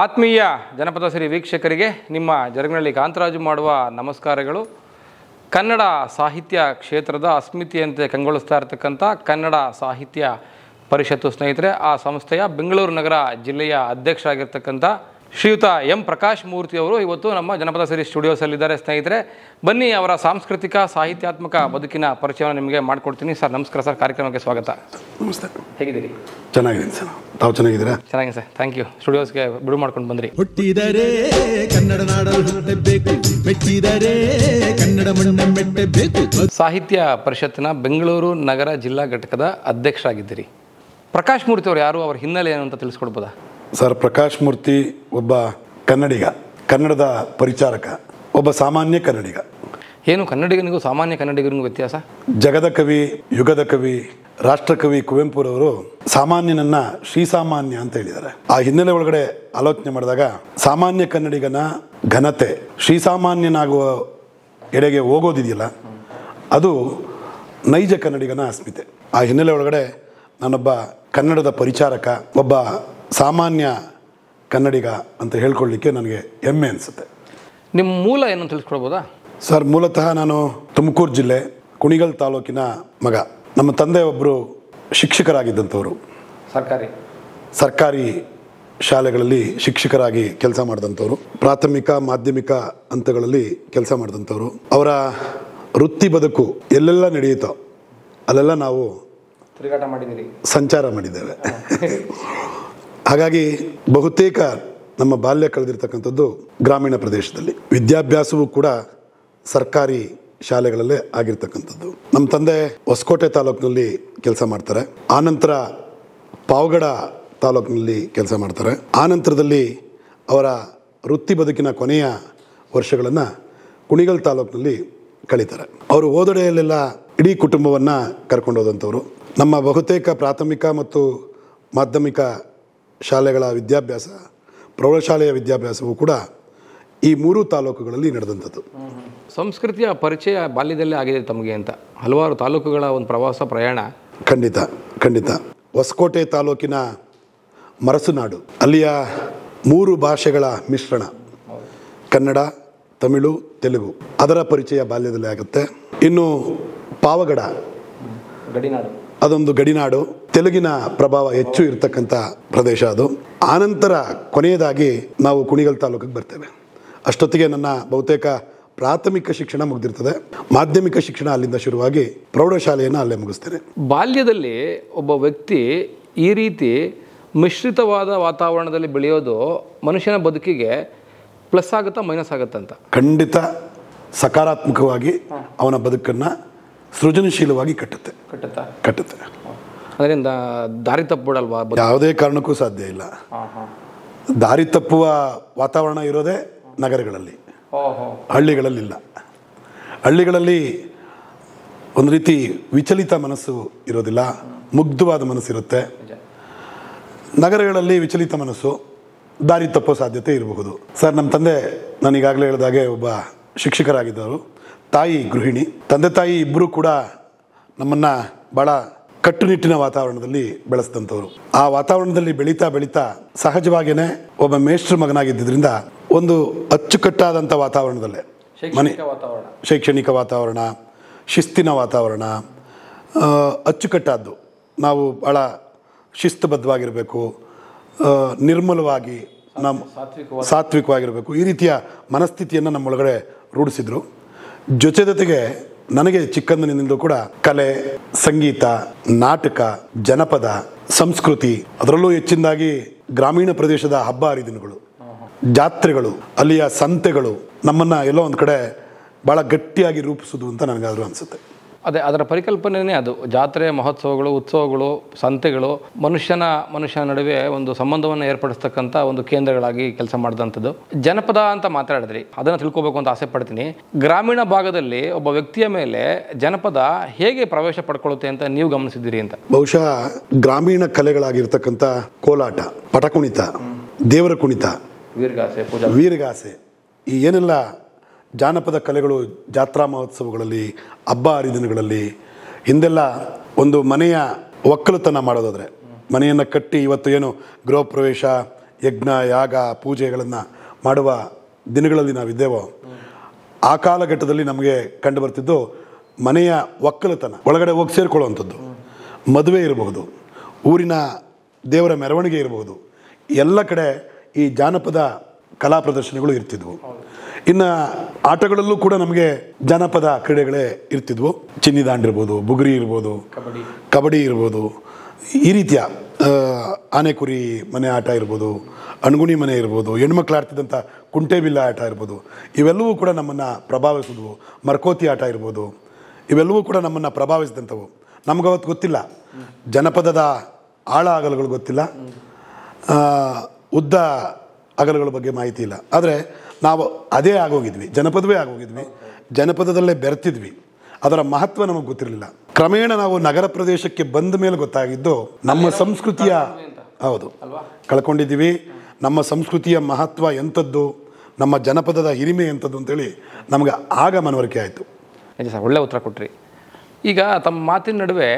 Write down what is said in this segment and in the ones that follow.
ಆತ್ಮೀಯ ಜನಪದ ಸಿರಿ ವೀಕ್ಷಕರಿಗೆ ನಿಮ್ಮ ಜರಗನಹಳ್ಳಿ ಕಾಂತರಾಜು ಮಾಡುವ ನಮಸ್ಕಾರಗಳು ಕನ್ನಡ ಸಾಹಿತ್ಯ ಕ್ಷೇತ್ರದ ಅಸ್ಮಿತೆಯಂತೆ ಕಂಗೊಳಿಸ್ತಾ ಇರತಕ್ಕಂಥ ಕನ್ನಡ ಸಾಹಿತ್ಯ ಪರಿಷತ್ತು ಸ್ನೇಹಿತರೆ ಆ ಸಂಸ್ಥೆಯ ಬೆಂಗಳೂರು ನಗರ ಜಿಲ್ಲೆಯ ಅಧ್ಯಕ್ಷರಾಗಿರ್ತಕ್ಕಂಥ ಶ್ರೀಯುತ ಎಂ ಪ್ರಕಾಶ್ ಮೂರ್ತಿ ಅವರು ಇವತ್ತು ನಮ್ಮ ಜನಪದ ಸಿರಿ ಸ್ಟುಡಿಯೋಸಲ್ಲಿದ್ದಾರೆ ಸ್ನೇಹಿತರೆ ಬನ್ನಿ ಅವರ ಸಾಂಸ್ಕೃತಿಕ ಸಾಹಿತ್ಯಾತ್ಮಕ ಬದುಕಿನ ಪರಿಚಯವನ್ನು ನಿಮಗೆ ಮಾಡಿಕೊಡ್ತೀನಿ ಸರ್ ನಮಸ್ಕಾರ ಸರ್ ಕಾರ್ಯಕ್ರಮಕ್ಕೆ ಸ್ವಾಗತ ನಮಸ್ತೆ ಹೇಗಿದ್ದೀರಿ ಚೆನ್ನಾಗಿದ್ದೀನಿ ಸರ್ ತಾವು ಚೆನ್ನಾಗಿದ್ದೀರಾ ಚೆನ್ನಾಗಿದೆ ಸರ್ ಥ್ಯಾಂಕ್ ಯು ಸ್ಟುಡಿಯೋಸ್ಗೆ ಬಿಡು ಮಾಡ್ಕೊಂಡು ಬಂದ್ರಿ ಹುಟ್ಟಿದರೆ ಕನ್ನಡ ಕನ್ನಡ ಸಾಹಿತ್ಯ ಪರಿಷತ್ತಿನ ಬೆಂಗಳೂರು ನಗರ ಜಿಲ್ಲಾ ಘಟಕದ ಅಧ್ಯಕ್ಷರಾಗಿದ್ದೀರಿ ಪ್ರಕಾಶ್ ಮೂರ್ತಿ ಅವರು ಯಾರು ಅವರ ಹಿನ್ನೆಲೆ ಏನು ಅಂತ ತಿಳಿಸ್ಕೊಡ್ಬೋದಾ ಸರ್ ಪ್ರಕಾಶ್ ಮೂರ್ತಿ ಒಬ್ಬ ಕನ್ನಡಿಗ ಕನ್ನಡದ ಪರಿಚಾರಕ ಒಬ್ಬ ಸಾಮಾನ್ಯ ಕನ್ನಡಿಗ ಏನು ಕನ್ನಡಿಗನಿಗೂ ಸಾಮಾನ್ಯ ಕನ್ನಡಿಗರಿಗೂ ವ್ಯತ್ಯಾಸ ಜಗದ ಕವಿ ಯುಗದ ಕವಿ ರಾಷ್ಟ್ರಕವಿ ಕುವೆಂಪುರವರು ಸಾಮಾನ್ಯನನ್ನ ಶ್ರೀಸಾಮಾನ್ಯ ಅಂತ ಹೇಳಿದ್ದಾರೆ ಆ ಹಿನ್ನೆಲೆ ಒಳಗಡೆ ಆಲೋಚನೆ ಮಾಡಿದಾಗ ಸಾಮಾನ್ಯ ಕನ್ನಡಿಗನ ಘನತೆ ಶ್ರೀಸಾಮಾನ್ಯನಾಗುವ ಎಡೆಗೆ ಹೋಗೋದಿದೆಯಲ್ಲ ಅದು ನೈಜ ಕನ್ನಡಿಗನ ಅಸ್ಮಿತೆ ಆ ಹಿನ್ನೆಲೆ ಒಳಗಡೆ ನಾನೊಬ್ಬ ಕನ್ನಡದ ಪರಿಚಾರಕ ಒಬ್ಬ ಸಾಮಾನ್ಯ ಕನ್ನಡಿಗ ಅಂತ ಹೇಳ್ಕೊಳ್ಳಿಕ್ಕೆ ನನಗೆ ಹೆಮ್ಮೆ ಅನಿಸುತ್ತೆ ನಿಮ್ಮ ಮೂಲ ಏನು ತಿಳಿಸ್ಕೊಳ್ಬೋದಾ ಸರ್ ಮೂಲತಃ ನಾನು ತುಮಕೂರು ಜಿಲ್ಲೆ ಕುಣಿಗಲ್ ತಾಲೂಕಿನ ಮಗ ನಮ್ಮ ತಂದೆ ಒಬ್ಬರು ಶಿಕ್ಷಕರಾಗಿದ್ದಂಥವರು ಸರ್ಕಾರಿ ಸರ್ಕಾರಿ ಶಾಲೆಗಳಲ್ಲಿ ಶಿಕ್ಷಕರಾಗಿ ಕೆಲಸ ಮಾಡಿದಂಥವ್ರು ಪ್ರಾಥಮಿಕ ಮಾಧ್ಯಮಿಕ ಹಂತಗಳಲ್ಲಿ ಕೆಲಸ ಮಾಡಿದಂಥವ್ರು ಅವರ ವೃತ್ತಿ ಬದುಕು ಎಲ್ಲೆಲ್ಲ ನಡೆಯುತ್ತೋ ಅಲ್ಲೆಲ್ಲ ನಾವು ತಿರುಗಾಟ ಮಾಡಿದ್ದೀರಿ ಸಂಚಾರ ಮಾಡಿದ್ದೇವೆ ಹಾಗಾಗಿ ಬಹುತೇಕ ನಮ್ಮ ಬಾಲ್ಯ ಕಳೆದಿರ್ತಕ್ಕಂಥದ್ದು ಗ್ರಾಮೀಣ ಪ್ರದೇಶದಲ್ಲಿ ವಿದ್ಯಾಭ್ಯಾಸವೂ ಕೂಡ ಸರ್ಕಾರಿ ಶಾಲೆಗಳಲ್ಲೇ ಆಗಿರ್ತಕ್ಕಂಥದ್ದು ನಮ್ಮ ತಂದೆ ಹೊಸಕೋಟೆ ತಾಲೂಕಿನಲ್ಲಿ ಕೆಲಸ ಮಾಡ್ತಾರೆ ಆನಂತರ ಪಾವಗಡ ತಾಲೂಕಿನಲ್ಲಿ ಕೆಲಸ ಮಾಡ್ತಾರೆ ಆನಂತರದಲ್ಲಿ ಅವರ ವೃತ್ತಿ ಬದುಕಿನ ಕೊನೆಯ ವರ್ಷಗಳನ್ನು ಕುಣಿಗಲ್ ತಾಲೂಕಿನಲ್ಲಿ ಕಳೀತಾರೆ ಅವರು ಓದಡೆಯಲ್ಲೆಲ್ಲ ಇಡೀ ಕುಟುಂಬವನ್ನು ಕರ್ಕೊಂಡು ಹೋದಂಥವ್ರು ನಮ್ಮ ಬಹುತೇಕ ಪ್ರಾಥಮಿಕ ಮತ್ತು ಮಾಧ್ಯಮಿಕ ಶಾಲೆಗಳ ವಿದ್ಯಾಭ್ಯಾಸ ಪ್ರೌಢಶಾಲೆಯ ವಿದ್ಯಾಭ್ಯಾಸವೂ ಕೂಡ ಈ ಮೂರು ತಾಲೂಕುಗಳಲ್ಲಿ ನಡೆದಂಥದ್ದು ಸಂಸ್ಕೃತಿಯ ಪರಿಚಯ ಬಾಲ್ಯದಲ್ಲೇ ಆಗಿದೆ ತಮಗೆ ಅಂತ ಹಲವಾರು ತಾಲೂಕುಗಳ ಒಂದು ಪ್ರವಾಸ ಪ್ರಯಾಣ ಖಂಡಿತ ಖಂಡಿತ ಹೊಸಕೋಟೆ ತಾಲೂಕಿನ ಮರಸುನಾಡು ಅಲ್ಲಿಯ ಮೂರು ಭಾಷೆಗಳ ಮಿಶ್ರಣ ಕನ್ನಡ ತಮಿಳು ತೆಲುಗು ಅದರ ಪರಿಚಯ ಬಾಲ್ಯದಲ್ಲೇ ಆಗುತ್ತೆ ಇನ್ನು ಪಾವಗಡ ಗಡಿನಾಡು ಅದೊಂದು ಗಡಿನಾಡು ತೆಲುಗಿನ ಪ್ರಭಾವ ಹೆಚ್ಚು ಇರತಕ್ಕಂಥ ಪ್ರದೇಶ ಅದು ಆನಂತರ ಕೊನೆಯದಾಗಿ ನಾವು ಕುಣಿಗಲ್ ತಾಲೂಕಿಗೆ ಬರ್ತೇವೆ ಅಷ್ಟೊತ್ತಿಗೆ ನನ್ನ ಬಹುತೇಕ ಪ್ರಾಥಮಿಕ ಶಿಕ್ಷಣ ಮುಗಿದಿರ್ತದೆ ಮಾಧ್ಯಮಿಕ ಶಿಕ್ಷಣ ಅಲ್ಲಿಂದ ಶುರುವಾಗಿ ಪ್ರೌಢಶಾಲೆಯನ್ನು ಅಲ್ಲೇ ಮುಗಿಸ್ತೇನೆ ಬಾಲ್ಯದಲ್ಲಿ ಒಬ್ಬ ವ್ಯಕ್ತಿ ಈ ರೀತಿ ಮಿಶ್ರಿತವಾದ ವಾತಾವರಣದಲ್ಲಿ ಬೆಳೆಯೋದು ಮನುಷ್ಯನ ಬದುಕಿಗೆ ಪ್ಲಸ್ ಆಗುತ್ತಾ ಮೈನಸ್ ಆಗುತ್ತಂತ ಖಂಡಿತ ಸಕಾರಾತ್ಮಕವಾಗಿ ಅವನ ಬದುಕನ್ನು ಸೃಜನಶೀಲವಾಗಿ ಕಟ್ಟುತ್ತೆ ಕಟ್ಟುತ್ತೆ ಅದರಿಂದ ದಾರಿ ತಪ್ಪಬಿಡಲ್ವಾ ಯಾವುದೇ ಕಾರಣಕ್ಕೂ ಸಾಧ್ಯ ಇಲ್ಲ ದಾರಿ ತಪ್ಪುವ ವಾತಾವರಣ ಇರೋದೇ ನಗರಗಳಲ್ಲಿ ಹಳ್ಳಿಗಳಲ್ಲಿಲ್ಲ ಹಳ್ಳಿಗಳಲ್ಲಿ ಒಂದು ರೀತಿ ವಿಚಲಿತ ಮನಸ್ಸು ಇರೋದಿಲ್ಲ ಮುಗ್ಧವಾದ ಮನಸ್ಸಿರುತ್ತೆ ನಗರಗಳಲ್ಲಿ ವಿಚಲಿತ ಮನಸ್ಸು ದಾರಿ ತಪ್ಪೋ ಸಾಧ್ಯತೆ ಇರಬಹುದು ಸರ್ ನಮ್ಮ ತಂದೆ ನಾನು ಈಗಾಗಲೇ ಹೇಳಿದಾಗೆ ಒಬ್ಬ ಶಿಕ್ಷಕರಾಗಿದ್ದರು ತಾಯಿ ಗೃಹಿಣಿ ತಂದೆ ತಾಯಿ ಇಬ್ಬರೂ ಕೂಡ ನಮ್ಮನ್ನು ಭಾಳ ಕಟ್ಟುನಿಟ್ಟಿನ ವಾತಾವರಣದಲ್ಲಿ ಬೆಳೆಸಿದಂಥವ್ರು ಆ ವಾತಾವರಣದಲ್ಲಿ ಬೆಳೀತಾ ಬೆಳೀತಾ ಸಹಜವಾಗಿಯೇ ಒಬ್ಬ ಮೇಷ್ಟ್ರ ಮಗನಾಗಿದ್ದರಿಂದ ಒಂದು ಅಚ್ಚುಕಟ್ಟಾದಂಥ ವಾತಾವರಣದಲ್ಲೇ ಮನೆ ಶೈಕ್ಷಣಿಕ ವಾತಾವರಣ ಶಿಸ್ತಿನ ವಾತಾವರಣ ಅಚ್ಚುಕಟ್ಟಾದ್ದು ನಾವು ಭಾಳ ಶಿಸ್ತುಬದ್ಧವಾಗಿರಬೇಕು ನಿರ್ಮಲವಾಗಿ ನಮ್ಮ ಸಾತ್ವಿಕವಾಗಿರಬೇಕು ಈ ರೀತಿಯ ಮನಸ್ಥಿತಿಯನ್ನು ನಮ್ಮೊಳಗಡೆ ರೂಢಿಸಿದರು ಜೊತೆ ಜೊತೆಗೆ ನನಗೆ ಚಿಕ್ಕಂದಿನಿಂದಲೂ ಕೂಡ ಕಲೆ ಸಂಗೀತ ನಾಟಕ ಜನಪದ ಸಂಸ್ಕೃತಿ ಅದರಲ್ಲೂ ಹೆಚ್ಚಿನದಾಗಿ ಗ್ರಾಮೀಣ ಪ್ರದೇಶದ ಹಬ್ಬ ಹರಿದಿನಗಳು ಜಾತ್ರೆಗಳು ಅಲ್ಲಿಯ ಸಂತೆಗಳು ನಮ್ಮನ್ನು ಎಲ್ಲೋ ಒಂದು ಕಡೆ ಭಾಳ ಗಟ್ಟಿಯಾಗಿ ರೂಪಿಸುವುದು ಅಂತ ನನಗಾದರೂ ಅನಿಸುತ್ತೆ ಅದೇ ಅದರ ಪರಿಕಲ್ಪನೆಯೇ ಅದು ಜಾತ್ರೆ ಮಹೋತ್ಸವಗಳು ಉತ್ಸವಗಳು ಸಂತೆಗಳು ಮನುಷ್ಯನ ಮನುಷ್ಯನ ನಡುವೆ ಒಂದು ಸಂಬಂಧವನ್ನು ಏರ್ಪಡಿಸ್ತಕ್ಕಂಥ ಒಂದು ಕೇಂದ್ರಗಳಾಗಿ ಕೆಲಸ ಮಾಡಿದಂಥದ್ದು ಜನಪದ ಅಂತ ಮಾತಾಡಿದ್ರಿ ಅದನ್ನು ತಿಳ್ಕೋಬೇಕು ಅಂತ ಆಸೆ ಪಡ್ತೀನಿ ಗ್ರಾಮೀಣ ಭಾಗದಲ್ಲಿ ಒಬ್ಬ ವ್ಯಕ್ತಿಯ ಮೇಲೆ ಜನಪದ ಹೇಗೆ ಪ್ರವೇಶ ಪಡ್ಕೊಳ್ಳುತ್ತೆ ಅಂತ ನೀವು ಗಮನಿಸಿದ್ದೀರಿ ಅಂತ ಬಹುಶಃ ಗ್ರಾಮೀಣ ಕಲೆಗಳಾಗಿರ್ತಕ್ಕಂಥ ಕೋಲಾಟ ಪಟಕುಣಿತ ದೇವರ ಕುಣಿತ ವೀರಗಾಸೆ ವೀರಗಾಸೆ ಈ ಏನೆಲ್ಲ ಜಾನಪದ ಕಲೆಗಳು ಜಾತ್ರಾ ಮಹೋತ್ಸವಗಳಲ್ಲಿ ಹಬ್ಬ ಹರಿದಿನಗಳಲ್ಲಿ ಹಿಂದೆಲ್ಲ ಒಂದು ಮನೆಯ ಒಕ್ಕಲುತನ ಮಾಡೋದಾದರೆ ಮನೆಯನ್ನು ಕಟ್ಟಿ ಇವತ್ತು ಏನು ಗೃಹ ಪ್ರವೇಶ ಯಜ್ಞ ಯಾಗ ಪೂಜೆಗಳನ್ನು ಮಾಡುವ ದಿನಗಳಲ್ಲಿ ನಾವಿದ್ದೇವೋ ಆ ಕಾಲಘಟ್ಟದಲ್ಲಿ ನಮಗೆ ಕಂಡು ಬರ್ತಿದ್ದು ಮನೆಯ ಒಕ್ಕಲುತನ ಒಳಗಡೆ ಹೋಗಿ ಸೇರಿಕೊಳ್ಳುವಂಥದ್ದು ಮದುವೆ ಇರಬಹುದು ಊರಿನ ದೇವರ ಮೆರವಣಿಗೆ ಇರಬಹುದು ಎಲ್ಲ ಕಡೆ ಈ ಜಾನಪದ ಕಲಾ ಪ್ರದರ್ಶನಗಳು ಇರ್ತಿದ್ವು ಇನ್ನು ಆಟಗಳಲ್ಲೂ ಕೂಡ ನಮಗೆ ಜನಪದ ಕ್ರೀಡೆಗಳೇ ಇರ್ತಿದ್ವು ಚಿನ್ನಿದಾಂಡಿರ್ಬೋದು ಬುಗುರಿ ಇರ್ಬೋದು ಕಬಡ್ಡಿ ಇರ್ಬೋದು ಈ ರೀತಿಯ ಆನೆಕುರಿ ಮನೆ ಆಟ ಇರ್ಬೋದು ಅಣಗುಣಿ ಮನೆ ಇರ್ಬೋದು ಹೆಣ್ಮಕ್ಳು ಆಡ್ತಿದ್ದಂಥ ಕುಂಟೆಬಿಲ್ಲ ಆಟ ಇರ್ಬೋದು ಇವೆಲ್ಲವೂ ಕೂಡ ನಮ್ಮನ್ನು ಪ್ರಭಾವಿಸಿದ್ವು ಮರ್ಕೋತಿ ಆಟ ಇರ್ಬೋದು ಇವೆಲ್ಲವೂ ಕೂಡ ನಮ್ಮನ್ನು ಪ್ರಭಾವಿಸಿದಂಥವು ಅವತ್ತು ಗೊತ್ತಿಲ್ಲ ಜನಪದದ ಆಳ ಅಗಲಗಳು ಗೊತ್ತಿಲ್ಲ ಉದ್ದ ಅಗಲಗಳ ಬಗ್ಗೆ ಮಾಹಿತಿ ಇಲ್ಲ ಆದರೆ ನಾವು ಅದೇ ಆಗೋಗಿದ್ವಿ ಜನಪದವೇ ಆಗೋಗಿದ್ವಿ ಜನಪದದಲ್ಲೇ ಬೆರೆತಿದ್ವಿ ಅದರ ಮಹತ್ವ ನಮಗೆ ಗೊತ್ತಿರಲಿಲ್ಲ ಕ್ರಮೇಣ ನಾವು ನಗರ ಪ್ರದೇಶಕ್ಕೆ ಬಂದ ಮೇಲೆ ಗೊತ್ತಾಗಿದ್ದು ನಮ್ಮ ಸಂಸ್ಕೃತಿಯ ಹೌದು ಕಳ್ಕೊಂಡಿದ್ದೀವಿ ನಮ್ಮ ಸಂಸ್ಕೃತಿಯ ಮಹತ್ವ ಎಂಥದ್ದು ನಮ್ಮ ಜನಪದದ ಹಿರಿಮೆ ಎಂಥದ್ದು ಅಂತೇಳಿ ನಮಗೆ ಆಗ ಮನವರಿಕೆ ಆಯಿತು ನಿಜ ಸರ್ ಒಳ್ಳೆ ಉತ್ತರ ಕೊಟ್ಟ್ರಿ ಈಗ ತಮ್ಮ ಮಾತಿನ ನಡುವೆ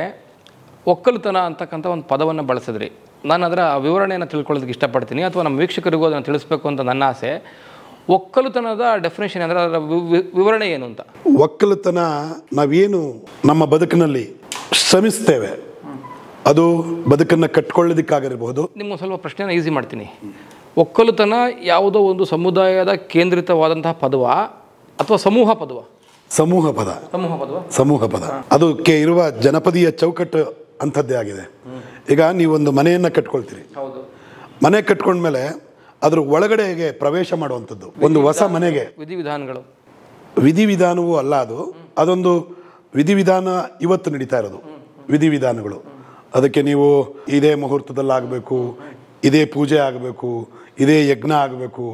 ಒಕ್ಕಲುತನ ಅಂತಕ್ಕಂಥ ಒಂದು ಪದವನ್ನು ಬಳಸಿದ್ರಿ ನಾನು ಅದರ ವಿವರಣೆಯನ್ನು ತಿಳ್ಕೊಳ್ಳೋದಕ್ಕೆ ಇಷ್ಟಪಡ್ತೀನಿ ಅಥವಾ ನಮ್ಮ ವೀಕ್ಷಕರಿಗೂ ಅದನ್ನು ತಿಳಿಸ್ಬೇಕು ಅಂತ ನನ್ನ ಆಸೆ ಒಕ್ಕಲುತನದ ಡೆಫಿನೇಷನ್ ಅಂದರೆ ಅದರ ವಿವರಣೆ ಏನು ಅಂತ ಒಕ್ಕಲುತನ ನಾವೇನು ನಮ್ಮ ಬದುಕಿನಲ್ಲಿ ಶ್ರಮಿಸ್ತೇವೆ ಅದು ಬದುಕನ್ನು ಕಟ್ಕೊಳ್ಳೋದಕ್ಕಾಗಿರ್ಬೋದು ನಿಮ್ಮ ಸ್ವಲ್ಪ ಪ್ರಶ್ನೆನ ಈಸಿ ಮಾಡ್ತೀನಿ ಒಕ್ಕಲುತನ ಯಾವುದೋ ಒಂದು ಸಮುದಾಯದ ಕೇಂದ್ರಿತವಾದಂತಹ ಪದವ ಅಥವಾ ಸಮೂಹ ಪದವ ಸಮೂಹ ಪದ ಸಮೂಹ ಪದ ಸಮೂಹ ಪದ ಅದಕ್ಕೆ ಇರುವ ಜನಪದೀಯ ಚೌಕಟ್ಟು ಅಂಥದ್ದೇ ಆಗಿದೆ ಈಗ ನೀವೊಂದು ಮನೆಯನ್ನು ಕಟ್ಕೊಳ್ತೀರಿ ಮನೆ ಕಟ್ಕೊಂಡ್ಮೇಲೆ ಅದ್ರ ಒಳಗಡೆಗೆ ಪ್ರವೇಶ ಮಾಡುವಂಥದ್ದು ಒಂದು ಹೊಸ ಮನೆಗೆ ವಿಧಿವಿಧಾನಗಳು ವಿಧಿವಿಧಾನವೂ ಅಲ್ಲ ಅದು ಅದೊಂದು ವಿಧಿವಿಧಾನ ಇವತ್ತು ನಡೀತಾ ಇರೋದು ವಿಧಿವಿಧಾನಗಳು ಅದಕ್ಕೆ ನೀವು ಇದೇ ಮುಹೂರ್ತದಲ್ಲಿ ಆಗಬೇಕು ಇದೇ ಪೂಜೆ ಆಗಬೇಕು ಇದೇ ಯಜ್ಞ ಆಗಬೇಕು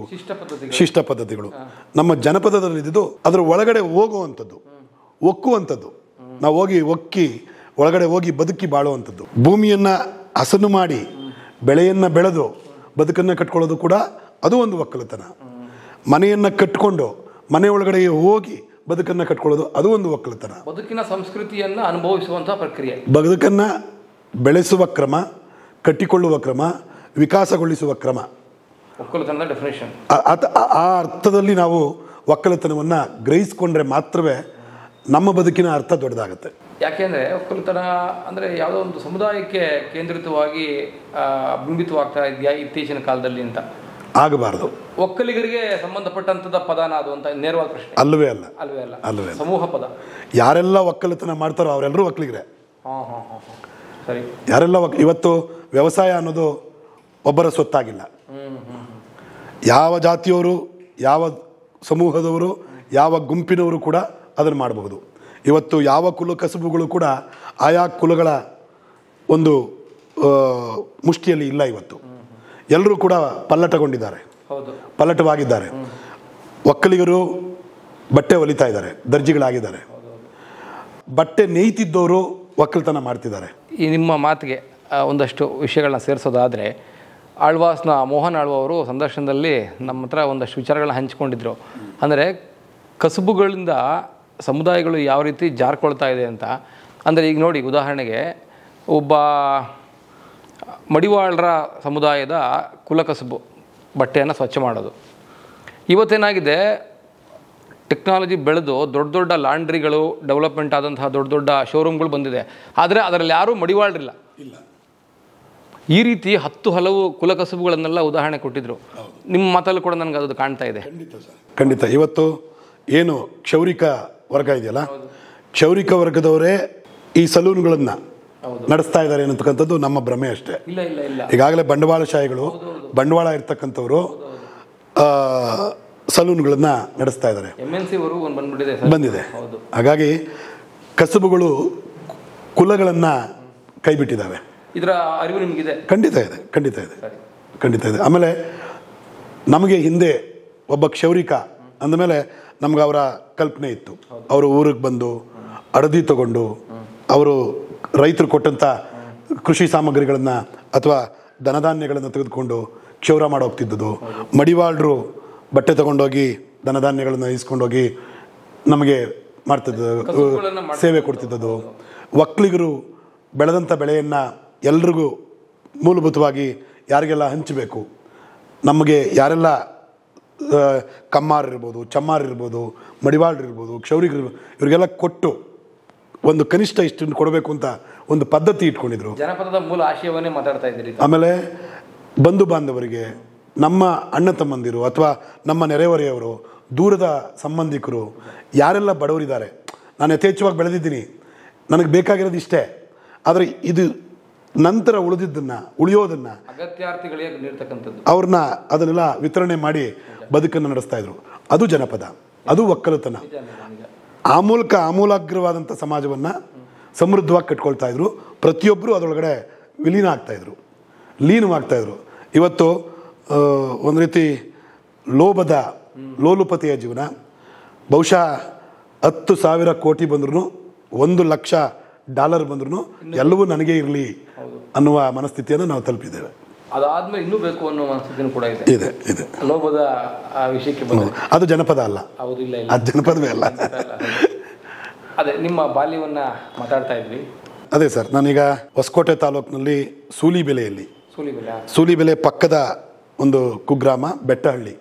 ಶಿಷ್ಟ ಪದ್ಧತಿಗಳು ನಮ್ಮ ಜನಪದದಲ್ಲಿ ಇದ್ದಿದ್ದು ಅದರ ಒಳಗಡೆ ಹೋಗುವಂಥದ್ದು ಒಕ್ಕುವಂಥದ್ದು ನಾವು ಹೋಗಿ ಒಕ್ಕಿ ಒಳಗಡೆ ಹೋಗಿ ಬದುಕಿ ಬಾಳುವಂಥದ್ದು ಭೂಮಿಯನ್ನು ಹಸನು ಮಾಡಿ ಬೆಳೆಯನ್ನು ಬೆಳೆದು ಬದುಕನ್ನು ಕಟ್ಕೊಳ್ಳೋದು ಕೂಡ ಅದು ಒಂದು ಒಕ್ಕಲತನ ಮನೆಯನ್ನು ಕಟ್ಕೊಂಡು ಮನೆ ಒಳಗಡೆ ಹೋಗಿ ಬದುಕನ್ನು ಕಟ್ಕೊಳ್ಳೋದು ಅದು ಒಂದು ಒಕ್ಕಲತನ ಬದುಕಿನ ಸಂಸ್ಕೃತಿಯನ್ನು ಅನುಭವಿಸುವಂಥ ಪ್ರಕ್ರಿಯೆ ಬದುಕನ್ನು ಬೆಳೆಸುವ ಕ್ರಮ ಕಟ್ಟಿಕೊಳ್ಳುವ ಕ್ರಮ ವಿಕಾಸಗೊಳಿಸುವ ಕ್ರಮ ಒಕ್ಕಲತನದ ಡೆಫಿನೇಷನ್ ಆ ಅರ್ಥದಲ್ಲಿ ನಾವು ಒಕ್ಕಲುತನವನ್ನು ಗ್ರಹಿಸಿಕೊಂಡ್ರೆ ಮಾತ್ರವೇ ನಮ್ಮ ಬದುಕಿನ ಅರ್ಥ ದೊಡ್ಡದಾಗುತ್ತೆ ಯಾಕೆಂದರೆ ಒಕ್ಕಲುತನ ಅಂದರೆ ಯಾವುದೋ ಒಂದು ಸಮುದಾಯಕ್ಕೆ ಕೇಂದ್ರಿತವಾಗಿ ಬಿಂಬಿತವಾಗ್ತಾ ಇದೆಯಾ ಇತ್ತೀಚಿನ ಕಾಲದಲ್ಲಿ ಅಂತ ಆಗಬಾರದು ಒಕ್ಕಲಿಗರಿಗೆ ಸಂಬಂಧಪಟ್ಟಂಥದ ಪದಾನ ಅದು ಅಂತ ನೇರವಾದ ಪ್ರಶ್ನೆ ಅಲ್ಲವೇ ಅಲ್ಲ ಅಲ್ಲವೇ ಅಲ್ಲ ಅಲ್ಲವೇ ಸಮೂಹ ಪದ ಯಾರೆಲ್ಲ ಒಕ್ಕಲುತನ ಮಾಡ್ತಾರೋ ಅವರೆಲ್ಲರೂ ಒಕ್ಕಲಿಗರೇ ಹಾಂ ಹಾಂ ಹಾಂ ಸರಿ ಯಾರೆಲ್ಲ ಇವತ್ತು ವ್ಯವಸಾಯ ಅನ್ನೋದು ಒಬ್ಬರ ಸೊತ್ತಾಗಿಲ್ಲ ಯಾವ ಜಾತಿಯವರು ಯಾವ ಸಮೂಹದವರು ಯಾವ ಗುಂಪಿನವರು ಕೂಡ ಅದನ್ನು ಮಾಡಬಹುದು ಇವತ್ತು ಯಾವ ಕುಲ ಕಸುಬುಗಳು ಕೂಡ ಆಯಾ ಕುಲಗಳ ಒಂದು ಮುಷ್ಟಿಯಲ್ಲಿ ಇಲ್ಲ ಇವತ್ತು ಎಲ್ಲರೂ ಕೂಡ ಪಲ್ಲಟಗೊಂಡಿದ್ದಾರೆ ಪಲ್ಲಟವಾಗಿದ್ದಾರೆ ಒಕ್ಕಲಿಗರು ಬಟ್ಟೆ ಹೊಲಿತಾ ಇದ್ದಾರೆ ದರ್ಜಿಗಳಾಗಿದ್ದಾರೆ ಬಟ್ಟೆ ನೇಯ್ತಿದ್ದವರು ಒಕ್ಕಲ್ತನ ಮಾಡ್ತಿದ್ದಾರೆ ಈ ನಿಮ್ಮ ಮಾತಿಗೆ ಒಂದಷ್ಟು ವಿಷಯಗಳನ್ನ ಸೇರಿಸೋದಾದರೆ ಆಳ್ವಾಸ್ನ ಮೋಹನ್ ಆಳ್ವ ಅವರು ಸಂದರ್ಶನದಲ್ಲಿ ನಮ್ಮ ಹತ್ರ ಒಂದಷ್ಟು ವಿಚಾರಗಳನ್ನ ಹಂಚಿಕೊಂಡಿದ್ರು ಅಂದರೆ ಕಸುಬುಗಳಿಂದ ಸಮುದಾಯಗಳು ಯಾವ ರೀತಿ ಜಾರ್ಕೊಳ್ತಾ ಇದೆ ಅಂತ ಅಂದರೆ ಈಗ ನೋಡಿ ಉದಾಹರಣೆಗೆ ಒಬ್ಬ ಮಡಿವಾಳರ ಸಮುದಾಯದ ಕುಲಕಸಬು ಬಟ್ಟೆಯನ್ನು ಸ್ವಚ್ಛ ಮಾಡೋದು ಇವತ್ತೇನಾಗಿದೆ ಟೆಕ್ನಾಲಜಿ ಬೆಳೆದು ದೊಡ್ಡ ದೊಡ್ಡ ಲಾಂಡ್ರಿಗಳು ಡೆವಲಪ್ಮೆಂಟ್ ಆದಂತಹ ದೊಡ್ಡ ದೊಡ್ಡ ಶೋರೂಮ್ಗಳು ಬಂದಿದೆ ಆದರೆ ಅದರಲ್ಲಿ ಯಾರೂ ಮಡಿವಾಳರಿಲ್ಲ ಇಲ್ಲ ಈ ರೀತಿ ಹತ್ತು ಹಲವು ಕುಲಕಸುಬುಗಳನ್ನೆಲ್ಲ ಉದಾಹರಣೆ ಕೊಟ್ಟಿದ್ದರು ನಿಮ್ಮ ಮಾತಲ್ಲೂ ಕೂಡ ನನಗೆ ಅದು ಕಾಣ್ತಾ ಇದೆ ಖಂಡಿತ ಇವತ್ತು ಏನು ಕ್ಷೌರಿಕ ವರ್ಗ ಇದೆಯಲ್ಲ ಕ್ಷೌರಿಕ ವರ್ಗದವರೇ ಈ ಸಲೂನ್ಗಳನ್ನು ನಡೆಸ್ತಾ ಇದ್ದಾರೆ ಅನ್ನತಕ್ಕಂಥದ್ದು ನಮ್ಮ ಭ್ರಮೆ ಅಷ್ಟೇ ಈಗಾಗಲೇ ಬಂಡವಾಳಶಾಹಿಗಳು ಬಂಡವಾಳ ಇರ್ತಕ್ಕಂಥವ್ರು ಸಲೂನ್ಗಳನ್ನು ನಡೆಸ್ತಾ ಇದ್ದಾರೆ ಬಂದಿದೆ ಹಾಗಾಗಿ ಕಸಬುಗಳು ಕುಲಗಳನ್ನು ಕೈಬಿಟ್ಟಿದ್ದಾವೆ ಇದರ ಅರಿವು ನಿಮಗಿದೆ ಖಂಡಿತ ಇದೆ ಖಂಡಿತ ಇದೆ ಖಂಡಿತ ಇದೆ ಆಮೇಲೆ ನಮಗೆ ಹಿಂದೆ ಒಬ್ಬ ಕ್ಷೌರಿಕ ಅಂದಮೇಲೆ ನಮ್ಗೆ ಅವರ ಕಲ್ಪನೆ ಇತ್ತು ಅವರು ಊರಿಗೆ ಬಂದು ಅಡದಿ ತಗೊಂಡು ಅವರು ರೈತರು ಕೊಟ್ಟಂಥ ಕೃಷಿ ಸಾಮಗ್ರಿಗಳನ್ನು ಅಥವಾ ದನಧಾನ್ಯಗಳನ್ನು ತೆಗೆದುಕೊಂಡು ಕ್ಷೌರ ಮಾಡೋಗ್ತಿದ್ದದು ಮಡಿವಾಳರು ಬಟ್ಟೆ ತೊಗೊಂಡೋಗಿ ದನಧಾನ್ಯಗಳನ್ನು ಇಸ್ಕೊಂಡೋಗಿ ನಮಗೆ ಮಾಡ್ತಿದ್ದ ಸೇವೆ ಕೊಡ್ತಿದ್ದದು ಒಕ್ಕಲಿಗರು ಬೆಳೆದಂಥ ಬೆಳೆಯನ್ನು ಎಲ್ರಿಗೂ ಮೂಲಭೂತವಾಗಿ ಯಾರಿಗೆಲ್ಲ ಹಂಚಬೇಕು ನಮಗೆ ಯಾರೆಲ್ಲ ಕಮ್ಮಾರ್ ಇರ್ಬೋದು ಚಮ್ಮಾರ್ ಇರ್ಬೋದು ಮಡಿವಾಳ್ರು ಇರ್ಬೋದು ಇರ್ಬೋದು ಇವರಿಗೆಲ್ಲ ಕೊಟ್ಟು ಒಂದು ಕನಿಷ್ಠ ಇಷ್ಟನ್ನು ಕೊಡಬೇಕು ಅಂತ ಒಂದು ಪದ್ಧತಿ ಇಟ್ಕೊಂಡಿದ್ರು ಜನಪದದ ಮೂಲ ಆಶಯವನ್ನೇ ಮಾತಾಡ್ತಾ ಇದ್ದೀರಿ ಆಮೇಲೆ ಬಂಧು ಬಾಂಧವರಿಗೆ ನಮ್ಮ ಅಣ್ಣ ತಮ್ಮಂದಿರು ಅಥವಾ ನಮ್ಮ ನೆರೆಹೊರೆಯವರು ದೂರದ ಸಂಬಂಧಿಕರು ಯಾರೆಲ್ಲ ಬಡವರಿದ್ದಾರೆ ನಾನು ಯಥೇಚ್ಛವಾಗಿ ಬೆಳೆದಿದ್ದೀನಿ ನನಗೆ ಬೇಕಾಗಿರೋದು ಇಷ್ಟೇ ಆದರೆ ಇದು ನಂತರ ಉಳಿದಿದ್ದನ್ನು ಉಳಿಯೋದನ್ನು ಅಗತ್ಯಾರ್ಥಿಗಳಿಗೆ ಅವ್ರನ್ನ ಅದನ್ನೆಲ್ಲ ವಿತರಣೆ ಮಾಡಿ ಬದುಕನ್ನು ನಡೆಸ್ತಾ ಇದ್ರು ಅದು ಜನಪದ ಅದು ಒಕ್ಕಲುತನ ಆ ಮೂಲಕ ಆಮೂಲಾಗ್ರವಾದಂಥ ಸಮಾಜವನ್ನು ಸಮೃದ್ಧವಾಗಿ ಕಟ್ಕೊಳ್ತಾ ಇದ್ರು ಪ್ರತಿಯೊಬ್ಬರು ಅದರೊಳಗಡೆ ವಿಲೀನ ಆಗ್ತಾಯಿದ್ರು ಲೀನವಾಗ್ತಾಯಿದ್ರು ಇವತ್ತು ಒಂದು ರೀತಿ ಲೋಭದ ಲೋಲುಪತಿಯ ಜೀವನ ಬಹುಶಃ ಹತ್ತು ಸಾವಿರ ಕೋಟಿ ಬಂದ್ರೂ ಒಂದು ಲಕ್ಷ ಡಾಲರ್ ಬಂದ್ರೂ ಎಲ್ಲವೂ ನನಗೆ ಇರಲಿ ಅನ್ನುವ ಮನಸ್ಥಿತಿಯನ್ನು ನಾವು ತಲುಪಿದ್ದೇವೆ ಅದಾದ್ಮೇಲೆ ಇನ್ನೂ ಬೇಕು ಅನ್ನೋ ಮನಸ್ಥಿತಿನೂ ಕೂಡ ಇದೆ ಇದೆ ಇದೆ ವಿಷಯಕ್ಕೆ ಅದು ಜನಪದ ಅಲ್ಲ ಹೌದು ಇಲ್ಲ ಅದು ಜನಪದವೇ ಅಲ್ಲ ಅದೇ ನಿಮ್ಮ ಬಾಲ್ಯವನ್ನ ಮಾತಾಡ್ತಾ ಇದ್ವಿ ಅದೇ ಸರ್ ನಾನೀಗ ಹೊಸಕೋಟೆ ತಾಲೂಕಿನಲ್ಲಿ ಸೂಲಿಬೆಲೆಯಲ್ಲಿ ಸೂಲಿಬೆಲೆ ಸೂಲಿಬೆಲೆ ಪಕ್ಕದ ಒಂದು ಕುಗ್ರಾಮ ಬೆಟ್ಟಹಳ್ಳಿ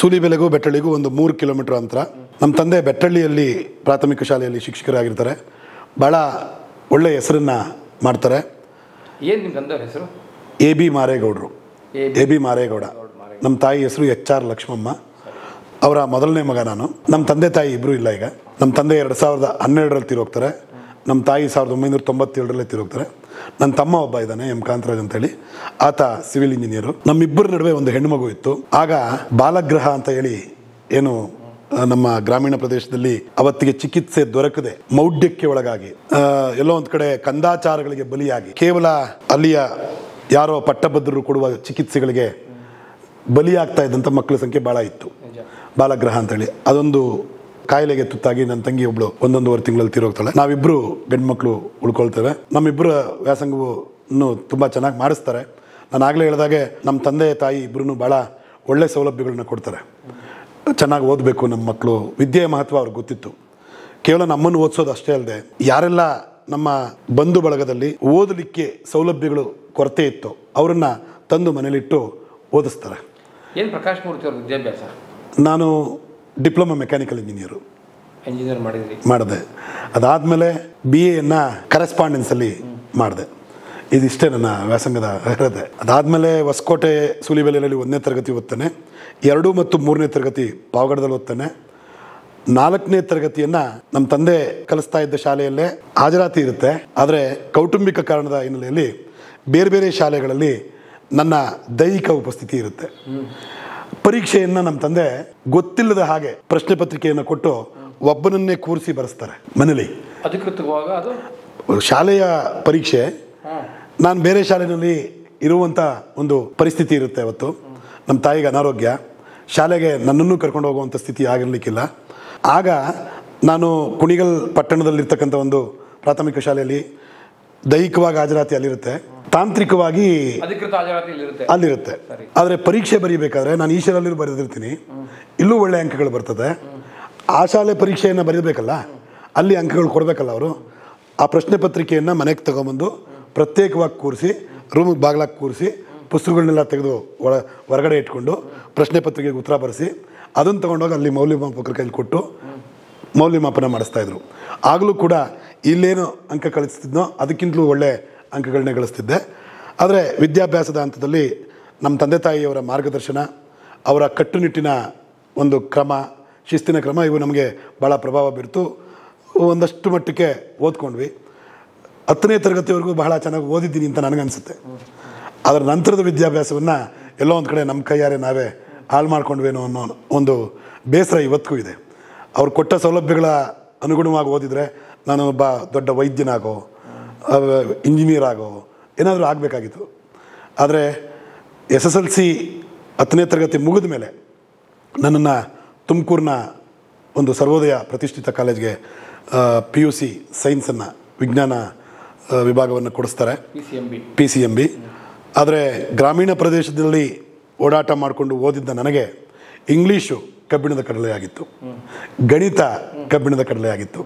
ಸೂಲಿಬೆಲೆಗೂ ಬೆಟ್ಟಹಳ್ಳಿಗೂ ಒಂದು ಮೂರು ಕಿಲೋಮೀಟರ್ ಅಂತರ ನಮ್ಮ ತಂದೆ ಬೆಟ್ಟಹಳ್ಳಿಯಲ್ಲಿ ಪ್ರಾಥಮಿಕ ಶಾಲೆಯಲ್ಲಿ ಶಿಕ್ಷಕರಾಗಿರ್ತಾರೆ ಭಾಳ ಒಳ್ಳೆಯ ಹೆಸರನ್ನು ಮಾಡ್ತಾರೆ ಏನು ನಿಮ್ಮ ತಂದೆಯವ್ರ ಹೆಸರು ಎ ಬಿ ಮಾರೇಗೌಡರು ಎ ಬಿ ಮಾರೇಗೌಡ ನಮ್ಮ ತಾಯಿ ಹೆಸರು ಎಚ್ ಆರ್ ಲಕ್ಷ್ಮಮ್ಮ ಅವರ ಮೊದಲನೇ ಮಗ ನಾನು ನಮ್ಮ ತಂದೆ ತಾಯಿ ಇಬ್ಬರು ಇಲ್ಲ ಈಗ ನಮ್ಮ ತಂದೆ ಎರಡು ಸಾವಿರದ ಹನ್ನೆರಡರಲ್ಲಿ ತಿರೋಗ್ತಾರೆ ನಮ್ಮ ತಾಯಿ ಸಾವಿರದ ಒಂಬೈನೂರ ತೊಂಬತ್ತೇಳರಲ್ಲೇ ತಿರೋಗ್ತಾರೆ ನನ್ನ ತಮ್ಮ ಒಬ್ಬ ಇದ್ದಾನೆ ಎಂ ಕಾಂತರಾಜ್ ಅಂತೇಳಿ ಆತ ಸಿವಿಲ್ ಇಂಜಿನಿಯರು ನಮ್ಮಿಬ್ಬರ ನಡುವೆ ಒಂದು ಹೆಣ್ಣುಮಗು ಇತ್ತು ಆಗ ಬಾಲಗ್ರಹ ಅಂತ ಹೇಳಿ ಏನು ನಮ್ಮ ಗ್ರಾಮೀಣ ಪ್ರದೇಶದಲ್ಲಿ ಅವತ್ತಿಗೆ ಚಿಕಿತ್ಸೆ ದೊರಕದೆ ಮೌಢ್ಯಕ್ಕೆ ಒಳಗಾಗಿ ಎಲ್ಲೋ ಒಂದು ಕಡೆ ಕಂದಾಚಾರಗಳಿಗೆ ಬಲಿಯಾಗಿ ಕೇವಲ ಅಲ್ಲಿಯ ಯಾರೋ ಪಟ್ಟಭದ್ರರು ಕೊಡುವ ಚಿಕಿತ್ಸೆಗಳಿಗೆ ಬಲಿಯಾಗ್ತಾ ಇದ್ದಂಥ ಮಕ್ಕಳ ಸಂಖ್ಯೆ ಭಾಳ ಇತ್ತು ಬಾಲಗ್ರಹ ಅಂತೇಳಿ ಅದೊಂದು ಕಾಯಿಲೆಗೆ ತುತ್ತಾಗಿ ನನ್ನ ತಂಗಿ ಒಬ್ಳು ಒಂದೊಂದುವರೆ ತಿಂಗಳಲ್ಲಿ ತೀರೋಗ್ತಾಳೆ ನಾವಿಬ್ಬರು ಮಕ್ಕಳು ಉಳ್ಕೊಳ್ತೇವೆ ನಮ್ಮಿಬ್ಬರ ವ್ಯಾಸಂಗವನ್ನು ತುಂಬ ಚೆನ್ನಾಗಿ ಮಾಡಿಸ್ತಾರೆ ನಾನು ಆಗಲೇ ಹೇಳಿದಾಗೆ ನಮ್ಮ ತಂದೆ ತಾಯಿ ಇಬ್ಬರೂ ಭಾಳ ಒಳ್ಳೆ ಸೌಲಭ್ಯಗಳನ್ನ ಕೊಡ್ತಾರೆ ಚೆನ್ನಾಗಿ ಓದಬೇಕು ನಮ್ಮ ಮಕ್ಕಳು ವಿದ್ಯೆಯ ಮಹತ್ವ ಅವ್ರಿಗೆ ಗೊತ್ತಿತ್ತು ಕೇವಲ ನಮ್ಮನ್ನು ಓದಿಸೋದು ಅಷ್ಟೇ ಅಲ್ಲದೆ ಯಾರೆಲ್ಲ ನಮ್ಮ ಬಂಧು ಬಳಗದಲ್ಲಿ ಓದಲಿಕ್ಕೆ ಸೌಲಭ್ಯಗಳು ಕೊರತೆ ಇತ್ತು ಅವರನ್ನು ತಂದು ಮನೇಲಿಟ್ಟು ಓದಿಸ್ತಾರೆ ಏನು ಪ್ರಕಾಶ್ ಮೂರ್ತಿ ಅವ್ರ ವಿದ್ಯಾಭ್ಯಾಸ ನಾನು ಡಿಪ್ಲೊಮಾ ಮೆಕ್ಯಾನಿಕಲ್ ಇಂಜಿನಿಯರು ಇಂಜಿನಿಯರ್ ಮಾಡಿದ್ರಿ ಮಾಡಿದೆ ಅದಾದಮೇಲೆ ಬಿ ಎನ್ನು ಕರೆಸ್ಪಾಂಡೆನ್ಸಲ್ಲಿ ಮಾಡಿದೆ ಇದಿಷ್ಟೇ ನನ್ನ ವ್ಯಾಸಂಗದ ಅರ್ಹತೆ ಅದಾದಮೇಲೆ ಹೊಸಕೋಟೆ ಸೂಲಿಬೆಲೆಯಲ್ಲಿ ಒಂದನೇ ತರಗತಿ ಓದ್ತಾನೆ ಎರಡು ಮತ್ತು ಮೂರನೇ ತರಗತಿ ಪಾವಗಡದಲ್ಲಿ ಓದ್ತಾನೆ ನಾಲ್ಕನೇ ತರಗತಿಯನ್ನು ನಮ್ಮ ತಂದೆ ಕಲಿಸ್ತಾ ಇದ್ದ ಶಾಲೆಯಲ್ಲೇ ಹಾಜರಾತಿ ಇರುತ್ತೆ ಆದರೆ ಕೌಟುಂಬಿಕ ಕಾರಣದ ಹಿನ್ನೆಲೆಯಲ್ಲಿ ಬೇರೆ ಬೇರೆ ಶಾಲೆಗಳಲ್ಲಿ ನನ್ನ ದೈಹಿಕ ಉಪಸ್ಥಿತಿ ಇರುತ್ತೆ ಪರೀಕ್ಷೆಯನ್ನು ನಮ್ಮ ತಂದೆ ಗೊತ್ತಿಲ್ಲದ ಹಾಗೆ ಪ್ರಶ್ನೆ ಪತ್ರಿಕೆಯನ್ನು ಕೊಟ್ಟು ಒಬ್ಬನನ್ನೇ ಕೂರಿಸಿ ಬರೆಸ್ತಾರೆ ಮನೇಲಿ ಶಾಲೆಯ ಪರೀಕ್ಷೆ ನಾನು ಬೇರೆ ಶಾಲೆಯಲ್ಲಿ ಇರುವಂಥ ಒಂದು ಪರಿಸ್ಥಿತಿ ಇರುತ್ತೆ ಅವತ್ತು ನಮ್ಮ ತಾಯಿಗೆ ಅನಾರೋಗ್ಯ ಶಾಲೆಗೆ ನನ್ನನ್ನು ಕರ್ಕೊಂಡು ಹೋಗುವಂಥ ಸ್ಥಿತಿ ಆಗಿರಲಿಕ್ಕಿಲ್ಲ ಆಗ ನಾನು ಕುಣಿಗಲ್ ಪಟ್ಟಣದಲ್ಲಿರ್ತಕ್ಕಂಥ ಒಂದು ಪ್ರಾಥಮಿಕ ಶಾಲೆಯಲ್ಲಿ ದೈಹಿಕವಾಗಿ ಹಾಜರಾತಿ ಅಲ್ಲಿರುತ್ತೆ ತಾಂತ್ರಿಕವಾಗಿ ಅಲ್ಲಿರುತ್ತೆ ಆದರೆ ಪರೀಕ್ಷೆ ಬರೀಬೇಕಾದ್ರೆ ನಾನು ಈ ಶಾಲೆಯಲ್ಲಿ ಬರೆದಿರ್ತೀನಿ ಇಲ್ಲೂ ಒಳ್ಳೆ ಅಂಕಗಳು ಬರ್ತದೆ ಆ ಶಾಲೆ ಪರೀಕ್ಷೆಯನ್ನು ಬರೀಬೇಕಲ್ಲ ಅಲ್ಲಿ ಅಂಕಗಳು ಕೊಡಬೇಕಲ್ಲ ಅವರು ಆ ಪ್ರಶ್ನೆ ಪತ್ರಿಕೆಯನ್ನು ಮನೆಗೆ ತಗೊಂಬಂದು ಪ್ರತ್ಯೇಕವಾಗಿ ಕೂರಿಸಿ ರೂಮಿಗೆ ಬಾಗ್ಲಾಗಿ ಕೂರಿಸಿ ಪುಸ್ತಕಗಳನ್ನೆಲ್ಲ ತೆಗೆದು ಒಳ ಹೊರಗಡೆ ಇಟ್ಕೊಂಡು ಪ್ರಶ್ನೆ ಪತ್ರಿಕೆಗೆ ಉತ್ತರ ಬರೆಸಿ ಅದನ್ನು ತೊಗೊಂಡೋಗಿ ಅಲ್ಲಿ ಮೌಲ್ಯಮಾಪಕರ ಕೈಲಿ ಕೊಟ್ಟು ಮೌಲ್ಯಮಾಪನ ಇದ್ರು ಆಗಲೂ ಕೂಡ ಇಲ್ಲೇನು ಅಂಕ ಕಳಿಸ್ತಿದ್ನೋ ಅದಕ್ಕಿಂತಲೂ ಒಳ್ಳೆ ಅಂಕಗಳನ್ನ ಗಳಿಸ್ತಿದ್ದೆ ಆದರೆ ವಿದ್ಯಾಭ್ಯಾಸದ ಹಂತದಲ್ಲಿ ನಮ್ಮ ತಂದೆ ತಾಯಿಯವರ ಮಾರ್ಗದರ್ಶನ ಅವರ ಕಟ್ಟುನಿಟ್ಟಿನ ಒಂದು ಕ್ರಮ ಶಿಸ್ತಿನ ಕ್ರಮ ಇವು ನಮಗೆ ಭಾಳ ಪ್ರಭಾವ ಬೀರ್ತು ಒಂದಷ್ಟು ಮಟ್ಟಕ್ಕೆ ಓದ್ಕೊಂಡ್ವಿ ಹತ್ತನೇ ತರಗತಿವರೆಗೂ ಬಹಳ ಚೆನ್ನಾಗಿ ಓದಿದ್ದೀನಿ ಅಂತ ನನಗನ್ಸುತ್ತೆ ಅದರ ನಂತರದ ವಿದ್ಯಾಭ್ಯಾಸವನ್ನು ಎಲ್ಲೋ ಒಂದು ಕಡೆ ನಮ್ಮ ಕೈಯಾರೆ ನಾವೇ ಹಾಳು ಮಾಡ್ಕೊಂಡ್ವೇನೋ ಅನ್ನೋ ಒಂದು ಬೇಸರ ಇವತ್ತಿಗೂ ಇದೆ ಅವ್ರು ಕೊಟ್ಟ ಸೌಲಭ್ಯಗಳ ಅನುಗುಣವಾಗಿ ಓದಿದರೆ ನಾನು ಒಬ್ಬ ದೊಡ್ಡ ವೈದ್ಯನಾಗೋ ಇಂಜಿನಿಯರ್ ಆಗೋ ಏನಾದರೂ ಆಗಬೇಕಾಗಿತ್ತು ಆದರೆ ಎಸ್ ಎಸ್ ಎಲ್ ಸಿ ಹತ್ತನೇ ತರಗತಿ ಮುಗಿದ ಮೇಲೆ ನನ್ನನ್ನು ತುಮಕೂರಿನ ಒಂದು ಸರ್ವೋದಯ ಪ್ರತಿಷ್ಠಿತ ಕಾಲೇಜ್ಗೆ ಪಿ ಯು ಸಿ ಸೈನ್ಸನ್ನು ವಿಜ್ಞಾನ ವಿಭಾಗವನ್ನು ಕೊಡಿಸ್ತಾರೆ ಪಿ ಸಿ ಎಮ್ ಬಿ ಆದರೆ ಗ್ರಾಮೀಣ ಪ್ರದೇಶದಲ್ಲಿ ಓಡಾಟ ಮಾಡಿಕೊಂಡು ಓದಿದ್ದ ನನಗೆ ಇಂಗ್ಲೀಷು ಕಬ್ಬಿಣದ ಆಗಿತ್ತು ಗಣಿತ ಕಬ್ಬಿಣದ ಆಗಿತ್ತು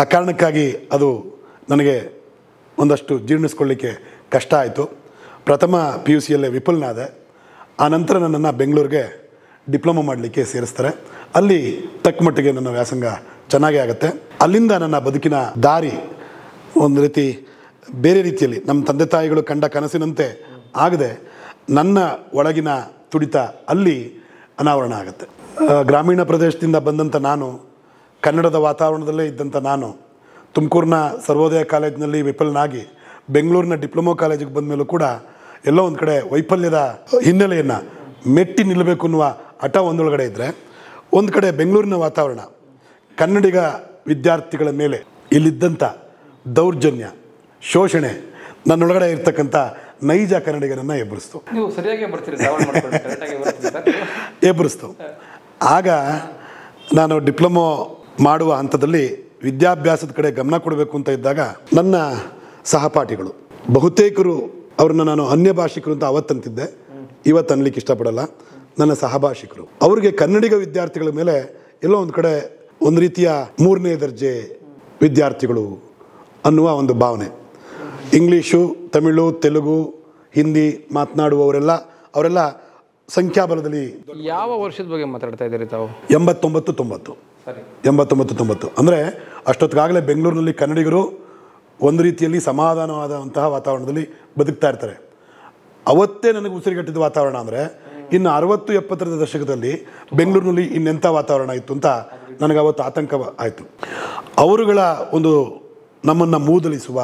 ಆ ಕಾರಣಕ್ಕಾಗಿ ಅದು ನನಗೆ ಒಂದಷ್ಟು ಜೀರ್ಣಿಸ್ಕೊಳ್ಳಿಕ್ಕೆ ಕಷ್ಟ ಆಯಿತು ಪ್ರಥಮ ಪಿ ಯು ಸಿಯಲ್ಲೇ ವಿಫಲನಾದೆ ಆ ನಂತರ ನನ್ನನ್ನು ಬೆಂಗಳೂರಿಗೆ ಡಿಪ್ಲೊಮಾ ಮಾಡಲಿಕ್ಕೆ ಸೇರಿಸ್ತಾರೆ ಅಲ್ಲಿ ತಕ್ಕ ಮಟ್ಟಿಗೆ ನನ್ನ ವ್ಯಾಸಂಗ ಚೆನ್ನಾಗೇ ಆಗುತ್ತೆ ಅಲ್ಲಿಂದ ನನ್ನ ಬದುಕಿನ ದಾರಿ ಒಂದು ರೀತಿ ಬೇರೆ ರೀತಿಯಲ್ಲಿ ನಮ್ಮ ತಂದೆ ತಾಯಿಗಳು ಕಂಡ ಕನಸಿನಂತೆ ಆಗದೆ ನನ್ನ ಒಳಗಿನ ತುಡಿತ ಅಲ್ಲಿ ಅನಾವರಣ ಆಗುತ್ತೆ ಗ್ರಾಮೀಣ ಪ್ರದೇಶದಿಂದ ಬಂದಂಥ ನಾನು ಕನ್ನಡದ ವಾತಾವರಣದಲ್ಲೇ ಇದ್ದಂಥ ನಾನು ತುಮಕೂರಿನ ಸರ್ವೋದಯ ಕಾಲೇಜಿನಲ್ಲಿ ವಿಫಲನಾಗಿ ಬೆಂಗಳೂರಿನ ಡಿಪ್ಲೊಮೊ ಕಾಲೇಜಿಗೆ ಬಂದ ಮೇಲೂ ಕೂಡ ಎಲ್ಲೋ ಒಂದು ಕಡೆ ವೈಫಲ್ಯದ ಹಿನ್ನೆಲೆಯನ್ನು ಮೆಟ್ಟಿ ನಿಲ್ಲಬೇಕು ಅನ್ನುವ ಹಠ ಒಂದೊಳಗಡೆ ಇದ್ದರೆ ಒಂದು ಕಡೆ ಬೆಂಗಳೂರಿನ ವಾತಾವರಣ ಕನ್ನಡಿಗ ವಿದ್ಯಾರ್ಥಿಗಳ ಮೇಲೆ ಇಲ್ಲಿದ್ದಂಥ ದೌರ್ಜನ್ಯ ಶೋಷಣೆ ನನ್ನೊಳಗಡೆ ಇರ್ತಕ್ಕಂಥ ನೈಜ ಕನ್ನಡಿಗರನ್ನು ಎಬ್ಬರಿಸ್ತು ಎಬ್ಬರಿಸ್ತು ಆಗ ನಾನು ಡಿಪ್ಲೊಮೊ ಮಾಡುವ ಹಂತದಲ್ಲಿ ವಿದ್ಯಾಭ್ಯಾಸದ ಕಡೆ ಗಮನ ಕೊಡಬೇಕು ಅಂತ ಇದ್ದಾಗ ನನ್ನ ಸಹಪಾಠಿಗಳು ಬಹುತೇಕರು ಅವ್ರನ್ನ ನಾನು ಅನ್ಯ ಭಾಷಿಕರು ಅಂತ ಅವತ್ತಂತಿದ್ದೆ ಇವತ್ತು ಅನ್ಲಿಕ್ಕೆ ಇಷ್ಟಪಡಲ್ಲ ನನ್ನ ಸಹಭಾಷಿಕರು ಅವರಿಗೆ ಕನ್ನಡಿಗ ವಿದ್ಯಾರ್ಥಿಗಳ ಮೇಲೆ ಎಲ್ಲೋ ಒಂದು ಕಡೆ ಒಂದು ರೀತಿಯ ಮೂರನೇ ದರ್ಜೆ ವಿದ್ಯಾರ್ಥಿಗಳು ಅನ್ನುವ ಒಂದು ಭಾವನೆ ಇಂಗ್ಲೀಷು ತಮಿಳು ತೆಲುಗು ಹಿಂದಿ ಮಾತನಾಡುವವರೆಲ್ಲ ಅವರೆಲ್ಲ ಸಂಖ್ಯಾಬಲದಲ್ಲಿ ಯಾವ ವರ್ಷದ ಬಗ್ಗೆ ಮಾತಾಡ್ತಾ ಇದ್ದೀರಿ ತಾವು ಎಂಬತ್ತೊಂಬತ್ತು ತೊಂಬತ್ತು ಎಂಬತ್ತೊಂಬತ್ತು ತೊಂಬತ್ತು ಅಂದರೆ ಅಷ್ಟೊತ್ತಿಗಾಗಲೇ ಬೆಂಗಳೂರಿನಲ್ಲಿ ಕನ್ನಡಿಗರು ಒಂದು ರೀತಿಯಲ್ಲಿ ಸಮಾಧಾನವಾದಂತಹ ವಾತಾವರಣದಲ್ಲಿ ಬದುಕ್ತಾ ಇರ್ತಾರೆ ಅವತ್ತೇ ನನಗೆ ಉಸಿರುಗಟ್ಟಿದ ವಾತಾವರಣ ಅಂದರೆ ಇನ್ನು ಅರವತ್ತು ಎಪ್ಪತ್ತರ ದಶಕದಲ್ಲಿ ಬೆಂಗಳೂರಿನಲ್ಲಿ ಇನ್ನೆಂಥ ವಾತಾವರಣ ಇತ್ತು ಅಂತ ನನಗೆ ಅವತ್ತು ಆತಂಕ ಆಯಿತು ಅವರುಗಳ ಒಂದು ನಮ್ಮನ್ನು ಮೂದಲಿಸುವ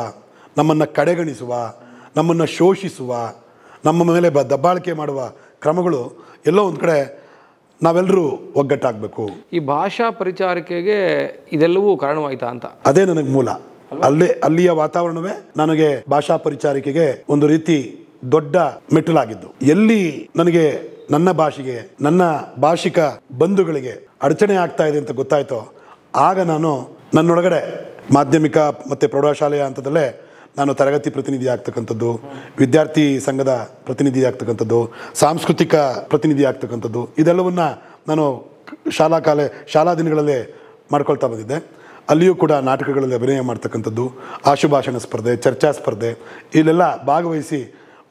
ನಮ್ಮನ್ನು ಕಡೆಗಣಿಸುವ ನಮ್ಮನ್ನು ಶೋಷಿಸುವ ನಮ್ಮ ಮೇಲೆ ಬ ದಬ್ಬಾಳಿಕೆ ಮಾಡುವ ಕ್ರಮಗಳು ಎಲ್ಲೋ ಒಂದು ಕಡೆ ನಾವೆಲ್ಲರೂ ಒಗ್ಗಟ್ಟಾಗಬೇಕು ಈ ಭಾಷಾ ಪರಿಚಾರಿಕೆಗೆ ಇದೆಲ್ಲವೂ ಕಾರಣವಾಯಿತಾ ಅಂತ ಅದೇ ನನಗೆ ಮೂಲ ಅಲ್ಲೇ ಅಲ್ಲಿಯ ವಾತಾವರಣವೇ ನನಗೆ ಭಾಷಾ ಪರಿಚಾರಿಕೆಗೆ ಒಂದು ರೀತಿ ದೊಡ್ಡ ಮೆಟ್ಟಲಾಗಿದ್ದು ಎಲ್ಲಿ ನನಗೆ ನನ್ನ ಭಾಷೆಗೆ ನನ್ನ ಭಾಷಿಕ ಬಂಧುಗಳಿಗೆ ಅಡಚಣೆ ಆಗ್ತಾ ಇದೆ ಅಂತ ಗೊತ್ತಾಯಿತೋ ಆಗ ನಾನು ನನ್ನೊಳಗಡೆ ಮಾಧ್ಯಮಿಕ ಮತ್ತು ಪ್ರೌಢಶಾಲೆಯ ಹಂತದಲ್ಲೇ ನಾನು ತರಗತಿ ಪ್ರತಿನಿಧಿ ಆಗ್ತಕ್ಕಂಥದ್ದು ವಿದ್ಯಾರ್ಥಿ ಸಂಘದ ಪ್ರತಿನಿಧಿ ಆಗ್ತಕ್ಕಂಥದ್ದು ಸಾಂಸ್ಕೃತಿಕ ಪ್ರತಿನಿಧಿ ಆಗ್ತಕ್ಕಂಥದ್ದು ಇದೆಲ್ಲವನ್ನು ನಾನು ಶಾಲಾ ಕಾಲೆ ಶಾಲಾ ದಿನಗಳಲ್ಲೇ ಮಾಡ್ಕೊಳ್ತಾ ಬಂದಿದ್ದೆ ಅಲ್ಲಿಯೂ ಕೂಡ ನಾಟಕಗಳಲ್ಲಿ ಅಭಿನಯ ಮಾಡ್ತಕ್ಕಂಥದ್ದು ಆಶುಭಾಷಣ ಸ್ಪರ್ಧೆ ಚರ್ಚಾ ಸ್ಪರ್ಧೆ ಇಲ್ಲೆಲ್ಲ ಭಾಗವಹಿಸಿ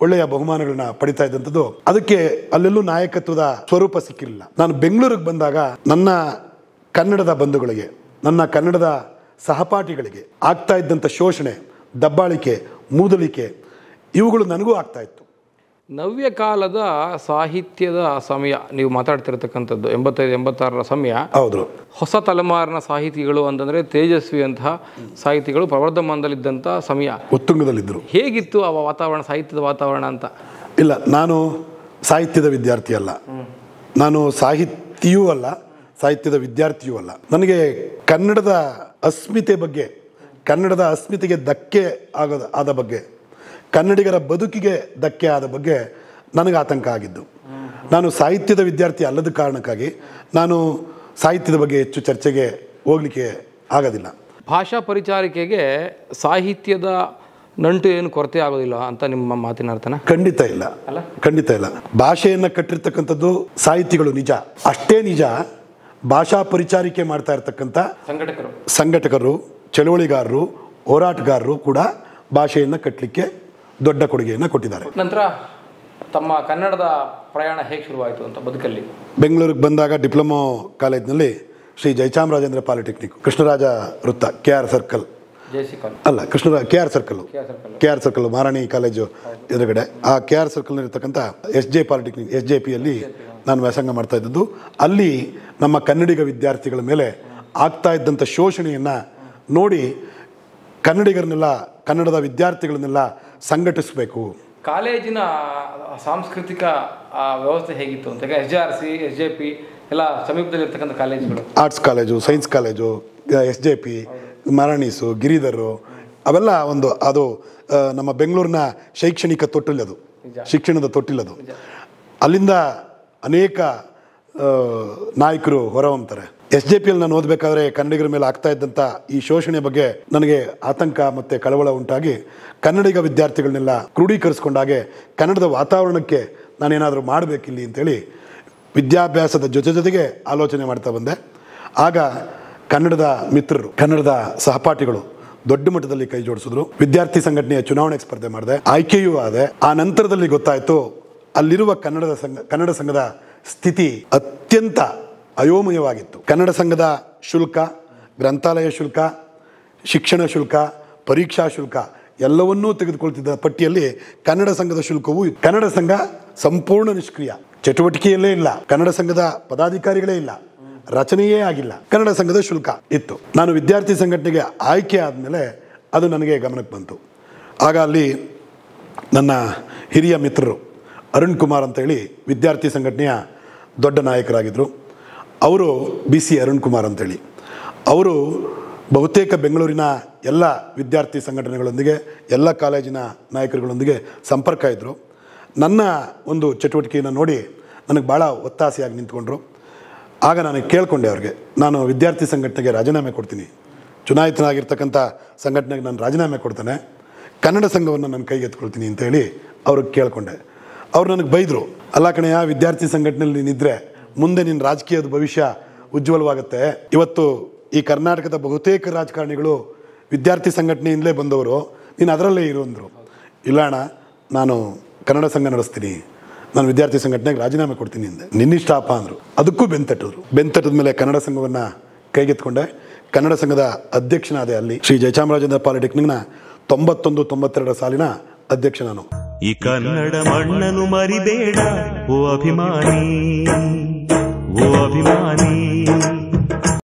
ಒಳ್ಳೆಯ ಬಹುಮಾನಗಳನ್ನ ಪಡಿತಾ ಇದ್ದಂಥದ್ದು ಅದಕ್ಕೆ ಅಲ್ಲೆಲ್ಲೂ ನಾಯಕತ್ವದ ಸ್ವರೂಪ ಸಿಕ್ಕಿರಲಿಲ್ಲ ನಾನು ಬೆಂಗಳೂರಿಗೆ ಬಂದಾಗ ನನ್ನ ಕನ್ನಡದ ಬಂಧುಗಳಿಗೆ ನನ್ನ ಕನ್ನಡದ ಸಹಪಾಠಿಗಳಿಗೆ ಆಗ್ತಾ ಇದ್ದಂಥ ಶೋಷಣೆ ದಬ್ಬಾಳಿಕೆ ಮೂದಲಿಕೆ ಇವುಗಳು ನನಗೂ ಆಗ್ತಾಯಿತ್ತು ನವ್ಯ ಕಾಲದ ಸಾಹಿತ್ಯದ ಸಮಯ ನೀವು ಮಾತಾಡ್ತಿರತಕ್ಕಂಥದ್ದು ಎಂಬತ್ತೈದು ಎಂಬತ್ತಾರರ ಸಮಯ ಹೌದು ಹೊಸ ತಲೆಮಾರಿನ ಸಾಹಿತಿಗಳು ಅಂತಂದರೆ ತೇಜಸ್ವಿ ಅಂತಹ ಸಾಹಿತಿಗಳು ಪ್ರವರ್ಧಮಾನದಲ್ಲಿದ್ದಂಥ ಸಮಯ ಉತ್ತುಂಗದಲ್ಲಿದ್ದರು ಹೇಗಿತ್ತು ಆ ವಾತಾವರಣ ಸಾಹಿತ್ಯದ ವಾತಾವರಣ ಅಂತ ಇಲ್ಲ ನಾನು ಸಾಹಿತ್ಯದ ವಿದ್ಯಾರ್ಥಿ ಅಲ್ಲ ನಾನು ಸಾಹಿತ್ಯೂ ಅಲ್ಲ ಸಾಹಿತ್ಯದ ವಿದ್ಯಾರ್ಥಿಯೂ ಅಲ್ಲ ನನಗೆ ಕನ್ನಡದ ಅಸ್ಮಿತೆ ಬಗ್ಗೆ ಕನ್ನಡದ ಅಸ್ಮಿತೆಗೆ ಧಕ್ಕೆ ಆಗೋದ ಆದ ಬಗ್ಗೆ ಕನ್ನಡಿಗರ ಬದುಕಿಗೆ ಧಕ್ಕೆ ಆದ ಬಗ್ಗೆ ನನಗೆ ಆತಂಕ ಆಗಿದ್ದು ನಾನು ಸಾಹಿತ್ಯದ ವಿದ್ಯಾರ್ಥಿ ಅಲ್ಲದ ಕಾರಣಕ್ಕಾಗಿ ನಾನು ಸಾಹಿತ್ಯದ ಬಗ್ಗೆ ಹೆಚ್ಚು ಚರ್ಚೆಗೆ ಹೋಗಲಿಕ್ಕೆ ಆಗೋದಿಲ್ಲ ಭಾಷಾ ಪರಿಚಾರಿಕೆಗೆ ಸಾಹಿತ್ಯದ ನಂಟು ಏನು ಕೊರತೆ ಆಗೋದಿಲ್ಲ ಅಂತ ನಿಮ್ಮ ಮಾತಿನ ಅರ್ಥನ ಖಂಡಿತ ಇಲ್ಲ ಅಲ್ಲ ಖಂಡಿತ ಇಲ್ಲ ಭಾಷೆಯನ್ನು ಕಟ್ಟಿರ್ತಕ್ಕಂಥದ್ದು ಸಾಹಿತಿಗಳು ನಿಜ ಅಷ್ಟೇ ನಿಜ ಭಾಷಾ ಪರಿಚಾರಿಕೆ ಮಾಡ್ತಾ ಇರ್ತಕ್ಕಂಥ ಸಂಘಟಕರು ಸಂಘಟಕರು ಚಳುವಳಿಗಾರರು ಹೋರಾಟಗಾರರು ಕೂಡ ಭಾಷೆಯನ್ನು ಕಟ್ಟಲಿಕ್ಕೆ ದೊಡ್ಡ ಕೊಡುಗೆಯನ್ನು ಕೊಟ್ಟಿದ್ದಾರೆ ನಂತರ ತಮ್ಮ ಕನ್ನಡದ ಪ್ರಯಾಣ ಹೇಗೆ ಶುರುವಾಯಿತು ಅಂತ ಬದುಕಲ್ಲಿ ಬೆಂಗಳೂರಿಗೆ ಬಂದಾಗ ಡಿಪ್ಲೊಮೊ ಕಾಲೇಜ್ನಲ್ಲಿ ಶ್ರೀ ಜಯಚಾಮರಾಜೇಂದ್ರ ಪಾಲಿಟೆಕ್ನಿಕ್ ಕೃಷ್ಣರಾಜ ವೃತ್ತ ಕೆ ಆರ್ ಸರ್ಕಲ್ ಅಲ್ಲ Krishnaraja K R circle K R circle Maharani college ಎದುರುಗಡೆ ಆ ಕೆ ಆರ್ ಸರ್ಕಲ್ನಲ್ಲಿರ್ತಕ್ಕಂಥ S J polytechnic S J ಪಿಯಲ್ಲಿ ನಾನು ವ್ಯಾಸಂಗ ಮಾಡ್ತಾ ಇದ್ದದ್ದು ಅಲ್ಲಿ ನಮ್ಮ ಕನ್ನಡಿಗ ವಿದ್ಯಾರ್ಥಿಗಳ ಮೇಲೆ ಆಗ್ತಾ ಇದ್ದಂಥ ಶೋಷಣೆಯನ್ನು ನೋಡಿ ಕನ್ನಡಿಗರನ್ನೆಲ್ಲ ಕನ್ನಡದ ವಿದ್ಯಾರ್ಥಿಗಳನ್ನೆಲ್ಲ ಸಂಘಟಿಸಬೇಕು ಕಾಲೇಜಿನ ಸಾಂಸ್ಕೃತಿಕ ವ್ಯವಸ್ಥೆ ಹೇಗಿತ್ತು ಅಂತ S J R C S J P ಎಲ್ಲ ಸಮೀಪದಲ್ಲಿರ್ತಕ್ಕಂಥ ಕಾಲೇಜುಗಳು arts college science college S J P ಮಾರಾಣೀಸು ಗಿರಿಧರು ಅವೆಲ್ಲ ಒಂದು ಅದು ನಮ್ಮ ಬೆಂಗಳೂರಿನ ಶೈಕ್ಷಣಿಕ ತೊಟ್ಟಿಲ್ಲದು ಶಿಕ್ಷಣದ ತೊಟ್ಟಿಲದು ಅಲ್ಲಿಂದ ಅನೇಕ ನಾಯಕರು ಹೊರಹೊಂತಾರೆ ಎಸ್ ಜೆ ಪಿ ಎಲ್ ನಾನು ಓದಬೇಕಾದ್ರೆ ಕನ್ನಡಿಗರ ಮೇಲೆ ಆಗ್ತಾ ಇದ್ದಂಥ ಈ ಶೋಷಣೆ ಬಗ್ಗೆ ನನಗೆ ಆತಂಕ ಮತ್ತು ಕಳವಳ ಉಂಟಾಗಿ ಕನ್ನಡಿಗ ವಿದ್ಯಾರ್ಥಿಗಳನ್ನೆಲ್ಲ ಕ್ರೋಢೀಕರಿಸ್ಕೊಂಡಾಗೆ ಕನ್ನಡದ ವಾತಾವರಣಕ್ಕೆ ನಾನೇನಾದರೂ ಮಾಡಬೇಕಿಲ್ಲಿ ಅಂತೇಳಿ ವಿದ್ಯಾಭ್ಯಾಸದ ಜೊತೆ ಜೊತೆಗೆ ಆಲೋಚನೆ ಮಾಡ್ತಾ ಬಂದೆ ಆಗ ಕನ್ನಡದ ಮಿತ್ರರು ಕನ್ನಡದ ಸಹಪಾಠಿಗಳು ದೊಡ್ಡ ಮಟ್ಟದಲ್ಲಿ ಕೈ ಜೋಡಿಸಿದ್ರು ವಿದ್ಯಾರ್ಥಿ ಸಂಘಟನೆಯ ಚುನಾವಣೆ ಸ್ಪರ್ಧೆ ಮಾಡಿದೆ ಆಯ್ಕೆಯೂ ಆದೆ ಆ ನಂತರದಲ್ಲಿ ಗೊತ್ತಾಯಿತು ಅಲ್ಲಿರುವ ಕನ್ನಡದ ಸಂಘ ಕನ್ನಡ ಸಂಘದ ಸ್ಥಿತಿ ಅತ್ಯಂತ ಅಯೋಮಯವಾಗಿತ್ತು ಕನ್ನಡ ಸಂಘದ ಶುಲ್ಕ ಗ್ರಂಥಾಲಯ ಶುಲ್ಕ ಶಿಕ್ಷಣ ಶುಲ್ಕ ಪರೀಕ್ಷಾ ಶುಲ್ಕ ಎಲ್ಲವನ್ನೂ ತೆಗೆದುಕೊಳ್ತಿದ್ದ ಪಟ್ಟಿಯಲ್ಲಿ ಕನ್ನಡ ಸಂಘದ ಶುಲ್ಕವೂ ಕನ್ನಡ ಸಂಘ ಸಂಪೂರ್ಣ ನಿಷ್ಕ್ರಿಯ ಚಟುವಟಿಕೆಯಲ್ಲೇ ಇಲ್ಲ ಕನ್ನಡ ಸಂಘದ ಪದಾಧಿಕಾರಿಗಳೇ ಇಲ್ಲ ರಚನೆಯೇ ಆಗಿಲ್ಲ ಕನ್ನಡ ಸಂಘದ ಶುಲ್ಕ ಇತ್ತು ನಾನು ವಿದ್ಯಾರ್ಥಿ ಸಂಘಟನೆಗೆ ಆಯ್ಕೆ ಆದಮೇಲೆ ಅದು ನನಗೆ ಗಮನಕ್ಕೆ ಬಂತು ಆಗ ಅಲ್ಲಿ ನನ್ನ ಹಿರಿಯ ಮಿತ್ರರು ಅರುಣ್ ಕುಮಾರ್ ಹೇಳಿ ವಿದ್ಯಾರ್ಥಿ ಸಂಘಟನೆಯ ದೊಡ್ಡ ನಾಯಕರಾಗಿದ್ದರು ಅವರು ಬಿ ಸಿ ಅರುಣ್ ಕುಮಾರ್ ಅಂತೇಳಿ ಅವರು ಬಹುತೇಕ ಬೆಂಗಳೂರಿನ ಎಲ್ಲ ವಿದ್ಯಾರ್ಥಿ ಸಂಘಟನೆಗಳೊಂದಿಗೆ ಎಲ್ಲ ಕಾಲೇಜಿನ ನಾಯಕರುಗಳೊಂದಿಗೆ ಸಂಪರ್ಕ ಇದ್ದರು ನನ್ನ ಒಂದು ಚಟುವಟಿಕೆಯನ್ನು ನೋಡಿ ನನಗೆ ಭಾಳ ಒತ್ತಾಸೆಯಾಗಿ ನಿಂತ್ಕೊಂಡ್ರು ಆಗ ನಾನು ಕೇಳಿಕೊಂಡೆ ಅವ್ರಿಗೆ ನಾನು ವಿದ್ಯಾರ್ಥಿ ಸಂಘಟನೆಗೆ ರಾಜೀನಾಮೆ ಕೊಡ್ತೀನಿ ಚುನಾಯಿತನಾಗಿರ್ತಕ್ಕಂಥ ಸಂಘಟನೆಗೆ ನಾನು ರಾಜೀನಾಮೆ ಕೊಡ್ತೇನೆ ಕನ್ನಡ ಸಂಘವನ್ನು ನಾನು ಕೈಗೆತ್ಕೊಳ್ತೀನಿ ಎತ್ಕೊಳ್ತೀನಿ ಅಂತೇಳಿ ಅವ್ರಿಗೆ ಕೇಳಿಕೊಂಡೆ ಅವ್ರು ನನಗೆ ಬೈದರು ಅಲ್ಲ ಕಣೆಯ ವಿದ್ಯಾರ್ಥಿ ಸಂಘಟನೆಯಲ್ಲಿ ನೀನಿದ್ದರೆ ಮುಂದೆ ನಿನ್ನ ರಾಜಕೀಯದ ಭವಿಷ್ಯ ಉಜ್ವಲವಾಗುತ್ತೆ ಇವತ್ತು ಈ ಕರ್ನಾಟಕದ ಬಹುತೇಕ ರಾಜಕಾರಣಿಗಳು ವಿದ್ಯಾರ್ಥಿ ಸಂಘಟನೆಯಿಂದಲೇ ಬಂದವರು ನೀನು ಅದರಲ್ಲೇ ಇರು ಇಲ್ಲ ಇಲ್ಲಣ್ಣ ನಾನು ಕನ್ನಡ ಸಂಘ ನಡೆಸ್ತೀನಿ ನಾನು ವಿದ್ಯಾರ್ಥಿ ಸಂಘಟನೆಗೆ ರಾಜೀನಾಮೆ ಕೊಡ್ತೀನಿ ಅಂದೆ ನಿನ್ನಿಷ್ಟಾಪ ಅಂದರು ಅದಕ್ಕೂ ಬೆಂತಟ್ಟಿದ್ರು ಬೆಂತಟ್ಟದ ಮೇಲೆ ಕನ್ನಡ ಸಂಘವನ್ನು ಕೈಗೆತ್ಕೊಂಡೆ ಕನ್ನಡ ಸಂಘದ ಅಧ್ಯಕ್ಷನಾದೆ ಅಲ್ಲಿ ಶ್ರೀ ಜಯಚಾಮರಾಜೇಂದ್ರ ಪಾಲಿಟೆಕ್ನಿಕ್ನ ತೊಂಬತ್ತೊಂದು ತೊಂಬತ್ತೆರಡರ ಸಾಲಿನ ಅಧ್ಯಕ್ಷ ನಾನು ಈ ಕನ್ನಡ ಮಣ್ಣನ್ನು ಮರಿಬೇಡ ಓ ಅಭಿಮಾನಿ ಓ ಅಭಿಮಾನಿ